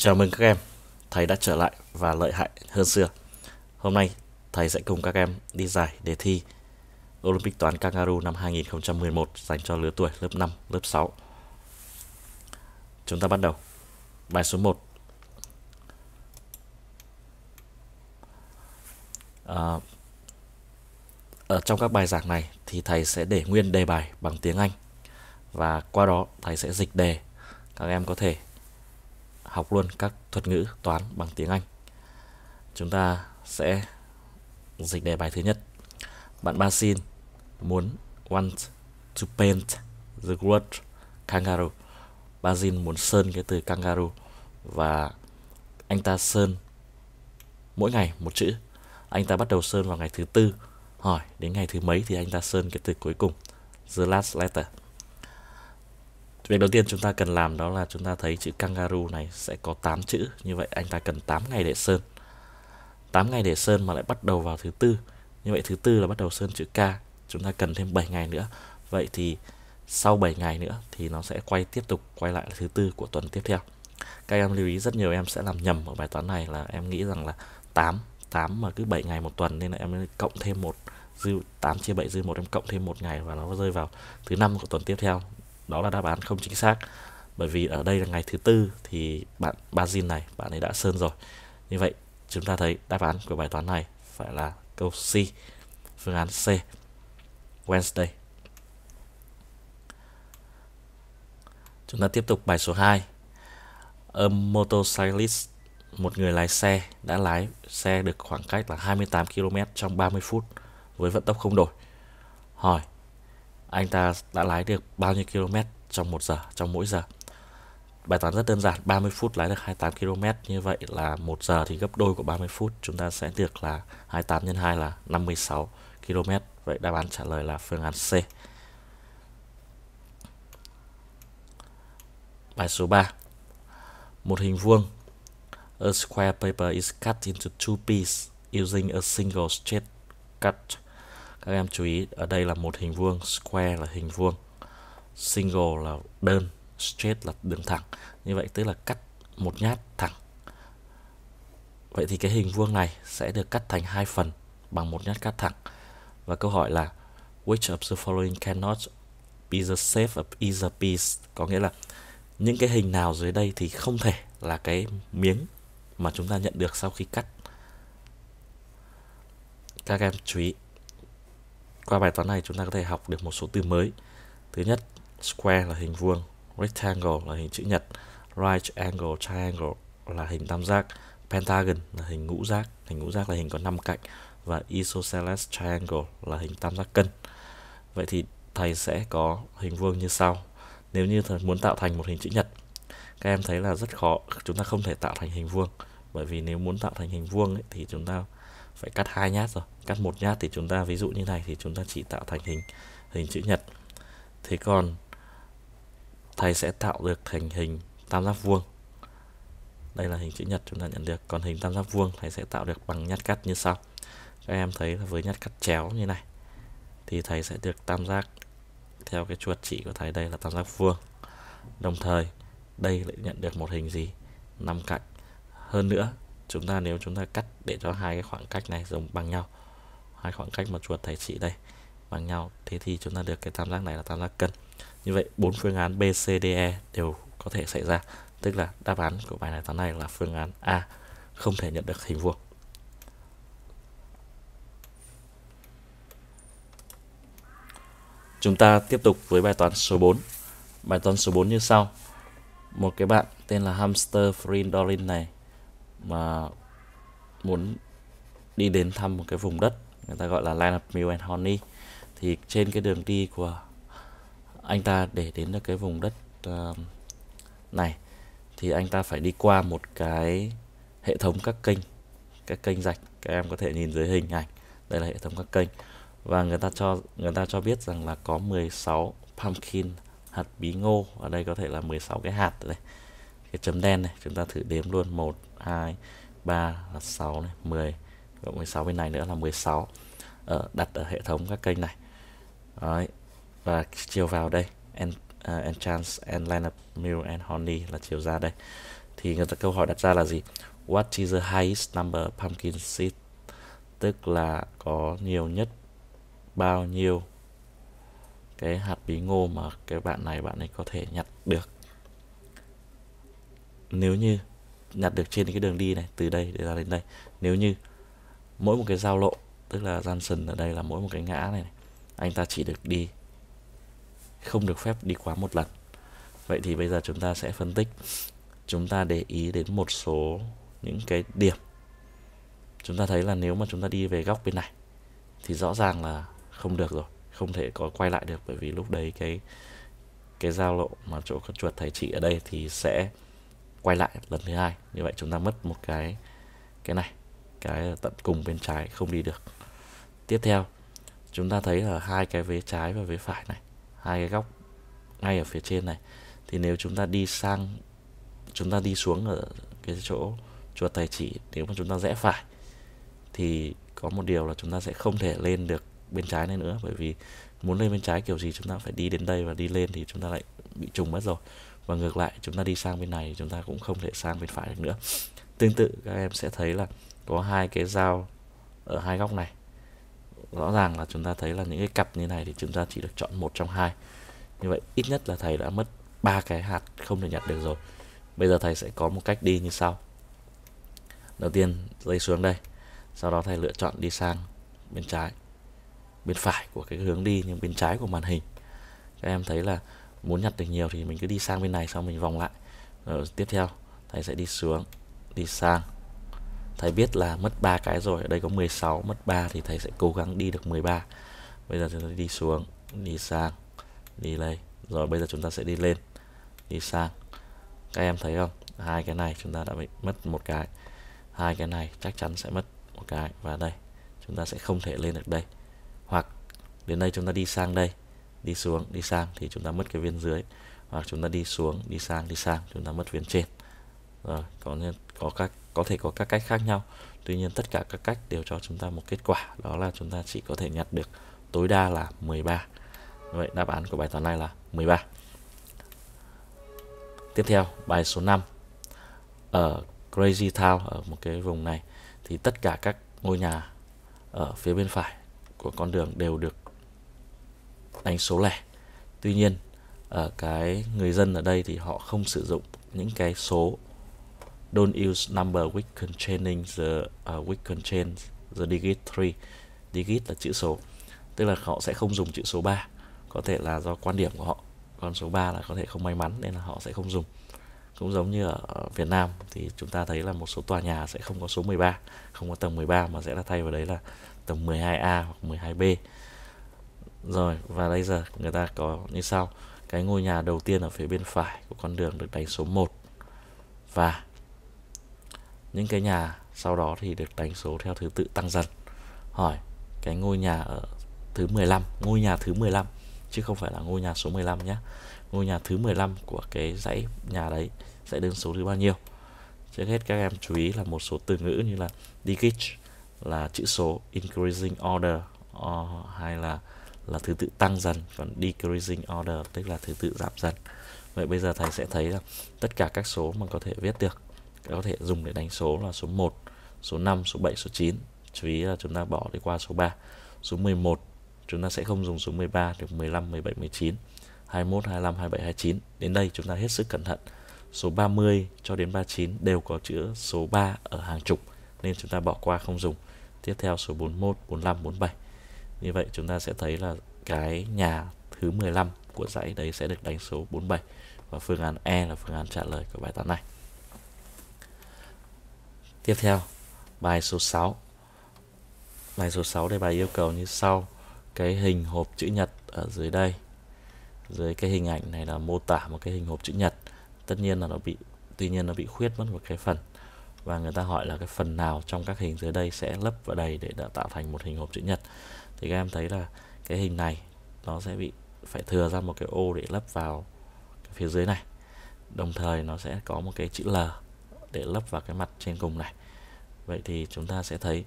Chào mừng các em, thầy đã trở lại và lợi hại hơn xưa. Hôm nay, thầy sẽ cùng các em đi giải đề thi Olympic toán Kangaroo năm 2011 dành cho lứa tuổi lớp 5, lớp 6. Chúng ta bắt đầu. Bài số 1. À, ở trong các bài giảng này thì thầy sẽ để nguyên đề bài bằng tiếng Anh và qua đó thầy sẽ dịch đề. Các em có thể học luôn các thuật ngữ toán bằng tiếng Anh. Chúng ta sẽ dịch đề bài thứ nhất. Bạn Basin muốn want to paint the word kangaroo. Basin muốn sơn cái từ kangaroo và anh ta sơn mỗi ngày một chữ. Anh ta bắt đầu sơn vào ngày thứ tư. Hỏi đến ngày thứ mấy thì anh ta sơn cái từ cuối cùng. The last letter. Việc đầu tiên chúng ta cần làm đó là chúng ta thấy chữ kangaroo này sẽ có 8 chữ, như vậy anh ta cần 8 ngày để sơn. 8 ngày để sơn mà lại bắt đầu vào thứ tư. Như vậy thứ tư là bắt đầu sơn chữ K, chúng ta cần thêm 7 ngày nữa. Vậy thì sau 7 ngày nữa thì nó sẽ quay tiếp tục quay lại thứ tư của tuần tiếp theo. Các em lưu ý rất nhiều em sẽ làm nhầm ở bài toán này là em nghĩ rằng là 8 8 mà cứ 7 ngày một tuần nên là em cộng thêm một dư 8 chia 7 dư một em cộng thêm một ngày và nó rơi vào thứ năm của tuần tiếp theo đó là đáp án không chính xác bởi vì ở đây là ngày thứ tư thì bạn Bazin này bạn ấy đã sơn rồi như vậy chúng ta thấy đáp án của bài toán này phải là câu C phương án C Wednesday chúng ta tiếp tục bài số 2 a motorcyclist một người lái xe đã lái xe được khoảng cách là 28 km trong 30 phút với vận tốc không đổi hỏi anh ta đã lái được bao nhiêu km trong một giờ trong mỗi giờ bài toán rất đơn giản 30 phút lái được 28 km như vậy là một giờ thì gấp đôi của 30 phút chúng ta sẽ được là 28 nhân 2 là 56 km vậy đáp án trả lời là phương án C bài số 3 một hình vuông a square paper is cut into two pieces using a single straight cut các em chú ý ở đây là một hình vuông square là hình vuông single là đơn straight là đường thẳng như vậy tức là cắt một nhát thẳng vậy thì cái hình vuông này sẽ được cắt thành hai phần bằng một nhát cắt thẳng và câu hỏi là which of the following cannot be the shape of either piece có nghĩa là những cái hình nào dưới đây thì không thể là cái miếng mà chúng ta nhận được sau khi cắt các em chú ý qua bài toán này chúng ta có thể học được một số từ mới. Thứ nhất, square là hình vuông, rectangle là hình chữ nhật, right angle triangle là hình tam giác, pentagon là hình ngũ giác, hình ngũ giác là hình có năm cạnh và isosceles triangle là hình tam giác cân. Vậy thì thầy sẽ có hình vuông như sau. Nếu như thầy muốn tạo thành một hình chữ nhật, các em thấy là rất khó, chúng ta không thể tạo thành hình vuông. Bởi vì nếu muốn tạo thành hình vuông ấy, thì chúng ta phải cắt hai nhát rồi cắt một nhát thì chúng ta ví dụ như này thì chúng ta chỉ tạo thành hình hình chữ nhật thế còn thầy sẽ tạo được thành hình tam giác vuông đây là hình chữ nhật chúng ta nhận được còn hình tam giác vuông thầy sẽ tạo được bằng nhát cắt như sau các em thấy là với nhát cắt chéo như này thì thầy sẽ được tam giác theo cái chuột chỉ của thầy đây là tam giác vuông đồng thời đây lại nhận được một hình gì năm cạnh hơn nữa chúng ta nếu chúng ta cắt để cho hai cái khoảng cách này giống bằng nhau hai khoảng cách mà chuột thầy trị đây bằng nhau thế thì chúng ta được cái tam giác này là tam giác cân như vậy bốn phương án BCDE đều có thể xảy ra tức là đáp án của bài này toán này là phương án A không thể nhận được hình vuông Chúng ta tiếp tục với bài toán số 4 Bài toán số 4 như sau Một cái bạn tên là Hamster Free Dorin này mà muốn đi đến thăm một cái vùng đất người ta gọi là Land of Milk and Honey thì trên cái đường đi của anh ta để đến được cái vùng đất uh, này thì anh ta phải đi qua một cái hệ thống các kênh các kênh rạch các em có thể nhìn dưới hình ảnh đây là hệ thống các kênh và người ta cho người ta cho biết rằng là có 16 pumpkin hạt bí ngô ở đây có thể là 16 cái hạt này cái chấm đen này chúng ta thử đếm luôn 1 2 3 là 6 này 10 cộng 16 bên này nữa là 16 ở ờ, đặt ở hệ thống các kênh này Đấy. và chiều vào đây and, uh, à, entrance and line up and honey là chiều ra đây thì người ta câu hỏi đặt ra là gì what is the highest number pumpkin seed tức là có nhiều nhất bao nhiêu cái hạt bí ngô mà cái bạn này bạn ấy có thể nhặt được nếu như nhặt được trên cái đường đi này từ đây để ra đến đây nếu như mỗi một cái giao lộ tức là Johnson ở đây là mỗi một cái ngã này, này anh ta chỉ được đi không được phép đi quá một lần vậy thì bây giờ chúng ta sẽ phân tích chúng ta để ý đến một số những cái điểm chúng ta thấy là nếu mà chúng ta đi về góc bên này thì rõ ràng là không được rồi không thể có quay lại được bởi vì lúc đấy cái cái giao lộ mà chỗ con chuột thầy chị ở đây thì sẽ quay lại lần thứ hai như vậy chúng ta mất một cái cái này cái tận cùng bên trái không đi được tiếp theo chúng ta thấy là hai cái vế trái và vế phải này hai cái góc ngay ở phía trên này thì nếu chúng ta đi sang chúng ta đi xuống ở cái chỗ chuột tài chỉ nếu mà chúng ta rẽ phải thì có một điều là chúng ta sẽ không thể lên được bên trái này nữa bởi vì muốn lên bên trái kiểu gì chúng ta phải đi đến đây và đi lên thì chúng ta lại bị trùng mất rồi và ngược lại chúng ta đi sang bên này chúng ta cũng không thể sang bên phải được nữa tương tự các em sẽ thấy là có hai cái dao ở hai góc này rõ ràng là chúng ta thấy là những cái cặp như này thì chúng ta chỉ được chọn một trong hai như vậy ít nhất là thầy đã mất ba cái hạt không thể nhặt được rồi bây giờ thầy sẽ có một cách đi như sau đầu tiên dây xuống đây sau đó thầy lựa chọn đi sang bên trái bên phải của cái hướng đi nhưng bên trái của màn hình các em thấy là muốn nhặt được nhiều thì mình cứ đi sang bên này xong mình vòng lại rồi ờ, tiếp theo thầy sẽ đi xuống đi sang thầy biết là mất ba cái rồi ở đây có 16 mất 3 thì thầy sẽ cố gắng đi được 13 bây giờ chúng ta đi xuống đi sang đi lên rồi bây giờ chúng ta sẽ đi lên đi sang các em thấy không hai cái này chúng ta đã bị mất một cái hai cái này chắc chắn sẽ mất một cái và đây chúng ta sẽ không thể lên được đây hoặc đến đây chúng ta đi sang đây đi xuống đi sang thì chúng ta mất cái viên dưới hoặc chúng ta đi xuống đi sang đi sang chúng ta mất viên trên rồi có nên có các có thể có các cách khác nhau tuy nhiên tất cả các cách đều cho chúng ta một kết quả đó là chúng ta chỉ có thể nhặt được tối đa là 13 vậy đáp án của bài toán này là 13 tiếp theo bài số 5 ở Crazy Town ở một cái vùng này thì tất cả các ngôi nhà ở phía bên phải của con đường đều được đánh số lẻ tuy nhiên ở ờ, cái người dân ở đây thì họ không sử dụng những cái số don't use number which containing the uh, ờ, which contains the digit 3 digit là chữ số tức là họ sẽ không dùng chữ số 3 có thể là do quan điểm của họ con số 3 là có thể không may mắn nên là họ sẽ không dùng cũng giống như ở Việt Nam thì chúng ta thấy là một số tòa nhà sẽ không có số 13 không có tầng 13 mà sẽ là thay vào đấy là tầng 12A hoặc 12B rồi và bây giờ người ta có như sau Cái ngôi nhà đầu tiên ở phía bên phải của con đường được đánh số 1 Và những cái nhà sau đó thì được đánh số theo thứ tự tăng dần Hỏi cái ngôi nhà ở thứ 15 Ngôi nhà thứ 15 chứ không phải là ngôi nhà số 15 nhé Ngôi nhà thứ 15 của cái dãy nhà đấy sẽ đơn số thứ bao nhiêu Trước hết các em chú ý là một số từ ngữ như là digit là chữ số increasing order or, hay là là thứ tự tăng dần còn decreasing order tức là thứ tự giảm dần vậy bây giờ thầy sẽ thấy rằng tất cả các số mà có thể viết được có thể dùng để đánh số là số 1 số 5 số 7 số 9 chú ý là chúng ta bỏ đi qua số 3 số 11 chúng ta sẽ không dùng số 13 được 15 17 19 21 25 27 29 đến đây chúng ta hết sức cẩn thận số 30 cho đến 39 đều có chữ số 3 ở hàng chục nên chúng ta bỏ qua không dùng tiếp theo số 41 45 47 như vậy chúng ta sẽ thấy là cái nhà thứ 15 của dãy đấy sẽ được đánh số 47 và phương án E là phương án trả lời của bài toán này. Tiếp theo, bài số 6. Bài số 6 đây bài yêu cầu như sau. Cái hình hộp chữ nhật ở dưới đây. Dưới cái hình ảnh này là mô tả một cái hình hộp chữ nhật. Tất nhiên là nó bị tuy nhiên nó bị khuyết mất một cái phần và người ta hỏi là cái phần nào trong các hình dưới đây sẽ lấp vào đầy để đã tạo thành một hình hộp chữ nhật thì các em thấy là cái hình này nó sẽ bị phải thừa ra một cái ô để lấp vào cái phía dưới này đồng thời nó sẽ có một cái chữ L để lấp vào cái mặt trên cùng này vậy thì chúng ta sẽ thấy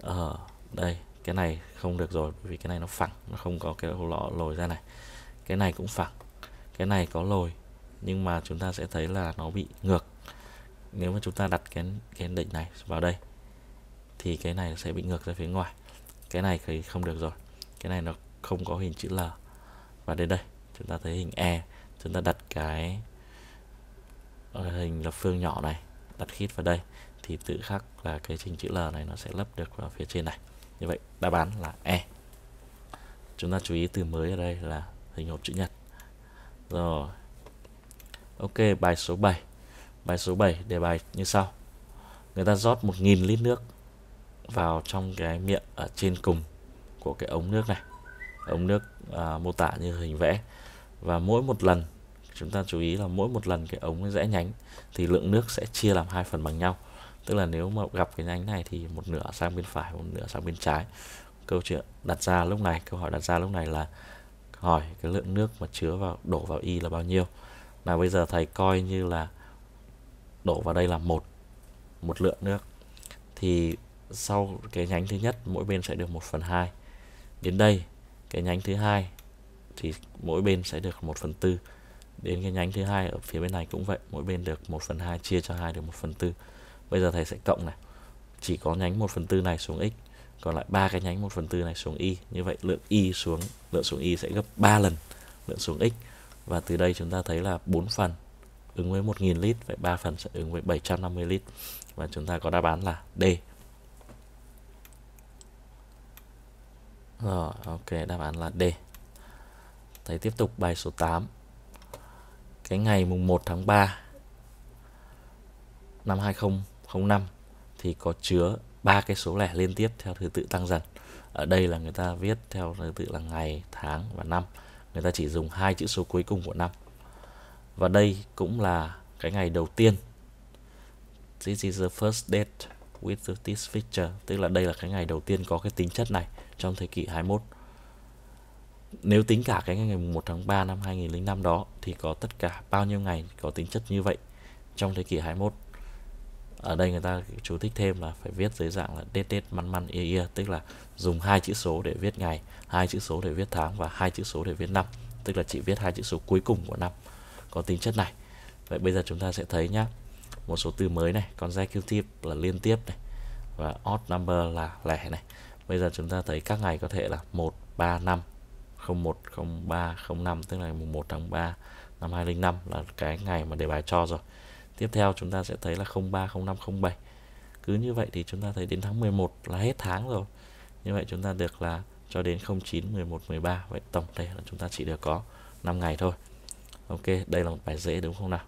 ở ờ, uh, đây cái này không được rồi vì cái này nó phẳng nó không có cái lọ lồi ra này cái này cũng phẳng cái này có lồi nhưng mà chúng ta sẽ thấy là nó bị ngược nếu mà chúng ta đặt cái cái định này vào đây thì cái này sẽ bị ngược ra phía ngoài cái này thì không được rồi cái này nó không có hình chữ L và đến đây chúng ta thấy hình E chúng ta đặt cái ờ, hình lập phương nhỏ này đặt khít vào đây thì tự khắc là cái trình chữ L này nó sẽ lấp được vào phía trên này như vậy đáp án là E chúng ta chú ý từ mới ở đây là hình hộp chữ nhật rồi ok bài số 7 bài số 7 đề bài như sau người ta rót 1.000 lít nước vào trong cái miệng ở trên cùng của cái ống nước này ống nước à, mô tả như hình vẽ và mỗi một lần chúng ta chú ý là mỗi một lần cái ống rẽ nhánh thì lượng nước sẽ chia làm hai phần bằng nhau tức là nếu mà gặp cái nhánh này thì một nửa sang bên phải một nửa sang bên trái câu chuyện đặt ra lúc này câu hỏi đặt ra lúc này là hỏi cái lượng nước mà chứa vào đổ vào y là bao nhiêu là bây giờ thầy coi như là đổ vào đây là một một lượng nước thì sau cái nhánh thứ nhất mỗi bên sẽ được 1 phần 2 đến đây cái nhánh thứ hai thì mỗi bên sẽ được 1 phần 4 đến cái nhánh thứ hai ở phía bên này cũng vậy mỗi bên được 1 phần 2 chia cho 2 được 1 phần 4 bây giờ thầy sẽ cộng này chỉ có nhánh 1 phần 4 này xuống x còn lại ba cái nhánh 1 phần 4 này xuống y như vậy lượng y xuống lượng xuống y sẽ gấp 3 lần lượng xuống x và từ đây chúng ta thấy là 4 phần ứng với 1.000 lít vậy 3 phần sẽ ứng với 750 lít và chúng ta có đáp án là D Rồi, ok, đáp án là D. Thầy tiếp tục bài số 8. Cái ngày mùng 1 tháng 3 năm 2005 thì có chứa ba cái số lẻ liên tiếp theo thứ tự tăng dần. Ở đây là người ta viết theo thứ tự là ngày, tháng và năm. Người ta chỉ dùng hai chữ số cuối cùng của năm. Và đây cũng là cái ngày đầu tiên. This is the first date with this feature, tức là đây là cái ngày đầu tiên có cái tính chất này trong thế kỷ 21. Nếu tính cả cái ngày 1 tháng 3 năm 2005 đó thì có tất cả bao nhiêu ngày có tính chất như vậy trong thế kỷ 21. Ở đây người ta chú thích thêm là phải viết dưới dạng là đết đết măn măn ia ia tức là dùng hai chữ số để viết ngày, hai chữ số để viết tháng và hai chữ số để viết năm, tức là chỉ viết hai chữ số cuối cùng của năm có tính chất này. Vậy bây giờ chúng ta sẽ thấy nhá. Một số từ mới này, consecutive là liên tiếp này và odd number là lẻ này bây giờ chúng ta thấy các ngày có thể là 1 3 5 01 03 05 tức là mùng 1 tháng 3 năm 2005 là cái ngày mà đề bài cho rồi tiếp theo chúng ta sẽ thấy là 03 05 07 cứ như vậy thì chúng ta thấy đến tháng 11 là hết tháng rồi như vậy chúng ta được là cho đến 09 11 13 vậy tổng thể là chúng ta chỉ được có 5 ngày thôi Ok đây là một bài dễ đúng không nào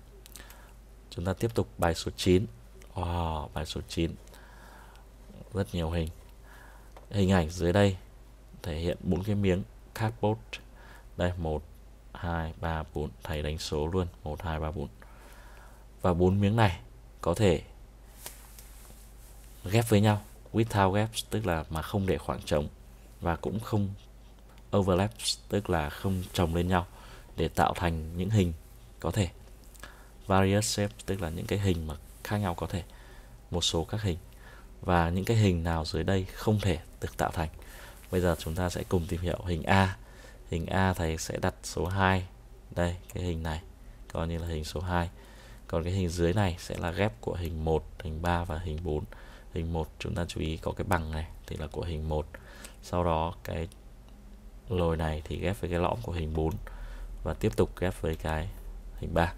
chúng ta tiếp tục bài số 9 wow, bài số 9 rất nhiều hình hình ảnh dưới đây thể hiện bốn cái miếng cardboard đây một hai ba bốn thầy đánh số luôn một hai ba bốn và bốn miếng này có thể ghép với nhau without gaps tức là mà không để khoảng trống và cũng không overlap tức là không chồng lên nhau để tạo thành những hình có thể various shapes tức là những cái hình mà khác nhau có thể một số các hình và những cái hình nào dưới đây không thể được tạo thành. Bây giờ chúng ta sẽ cùng tìm hiểu hình A. Hình A thầy sẽ đặt số 2. Đây, cái hình này coi như là hình số 2. Còn cái hình dưới này sẽ là ghép của hình 1, hình 3 và hình 4. Hình 1 chúng ta chú ý có cái bằng này thì là của hình 1. Sau đó cái lồi này thì ghép với cái lõm của hình 4 và tiếp tục ghép với cái hình 3.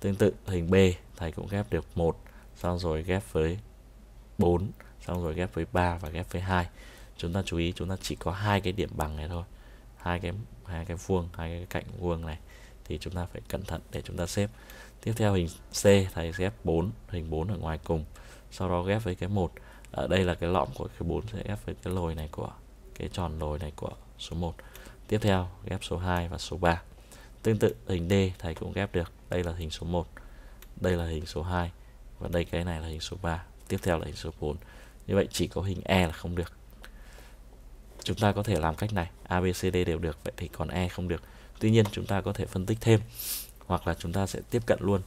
Tương tự hình B thầy cũng ghép được 1 xong rồi ghép với 4 xong rồi ghép với 3 và ghép với 2 chúng ta chú ý chúng ta chỉ có hai cái điểm bằng này thôi hai cái hai cái vuông hai cái cạnh vuông này thì chúng ta phải cẩn thận để chúng ta xếp tiếp theo hình C thầy ghép 4 hình 4 ở ngoài cùng sau đó ghép với cái một ở đây là cái lõm của cái 4 sẽ ghép với cái lồi này của cái tròn lồi này của số 1 tiếp theo ghép số 2 và số 3 tương tự hình D thầy cũng ghép được đây là hình số 1 đây là hình số 2 và đây cái này là hình số 3 tiếp theo là hình số 4 như vậy chỉ có hình E là không được chúng ta có thể làm cách này abcd đều được vậy thì còn E không được tuy nhiên chúng ta có thể phân tích thêm hoặc là chúng ta sẽ tiếp cận luôn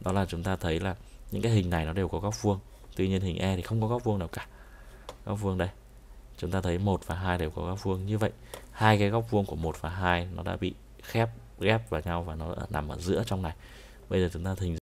đó là chúng ta thấy là những cái hình này nó đều có góc vuông tuy nhiên hình E thì không có góc vuông nào cả góc vuông đây chúng ta thấy một và hai đều có góc vuông như vậy hai cái góc vuông của một và hai nó đã bị khép ghép vào nhau và nó nằm ở giữa trong này bây giờ chúng ta hình